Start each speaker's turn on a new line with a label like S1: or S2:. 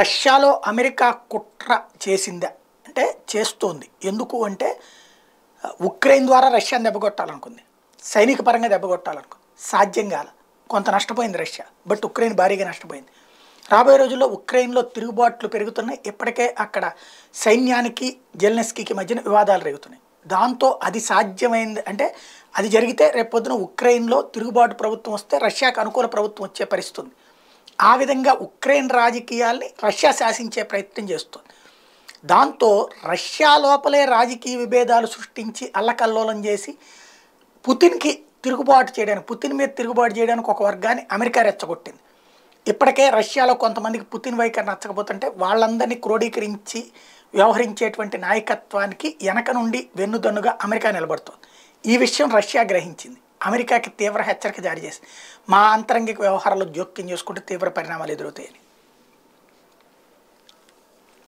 S1: రష్యాలో అమెరికా కుట్ర చేసిందా అంటే చేస్తోంది ఎందుకు అంటే ఉక్రెయిన్ ద్వారా రష్యాని దెబ్బగొట్టాలనుకుంది సైనిక పరంగా దెబ్బగొట్టాలనుకుంది సాధ్యం కాల కొంత నష్టపోయింది రష్యా బట్ ఉక్రెయిన్ భారీగా నష్టపోయింది రాబోయే రోజుల్లో ఉక్రెయిన్లో తిరుగుబాట్లు పెరుగుతున్నాయి ఇప్పటికే అక్కడ సైన్యానికి జెల్నెస్కీకి మధ్యన వివాదాలు రేగుతున్నాయి దాంతో అది సాధ్యమైంది అంటే అది జరిగితే రేపొద్దున ఉక్రెయిన్లో తిరుగుబాటు ప్రభుత్వం వస్తే రష్యాకు అనుకూల ప్రభుత్వం వచ్చే పరిస్థితుంది ఆ విధంగా ఉక్రెయిన్ రాజకీయాల్ని రష్యా శాసించే ప్రయత్నం చేస్తుంది దాంతో రష్యా లోపలే రాజకీయ విభేదాలు సృష్టించి అల్లకల్లోలం చేసి పుతిన్కి తిరుగుబాటు చేయడానికి పుతిన్ మీద తిరుగుబాటు చేయడానికి ఒక వర్గాన్ని అమెరికా రెచ్చగొట్టింది ఇప్పటికే రష్యాలో కొంతమందికి పుతిన్ వైఖరి నచ్చకపోతుంటే వాళ్ళందరినీ క్రోడీకరించి వ్యవహరించేటువంటి నాయకత్వానికి వెనక నుండి వెన్నుదన్నుగా అమెరికా నిలబడుతుంది ఈ విషయం రష్యా గ్రహించింది అమెరికాకి తీవ్ర హెచ్చరిక జారీ చేసి మా అంతరంగిక వ్యవహారాలు జోక్యం చేసుకుంటే తీవ్ర పరిణామాలు ఎదురవుతాయని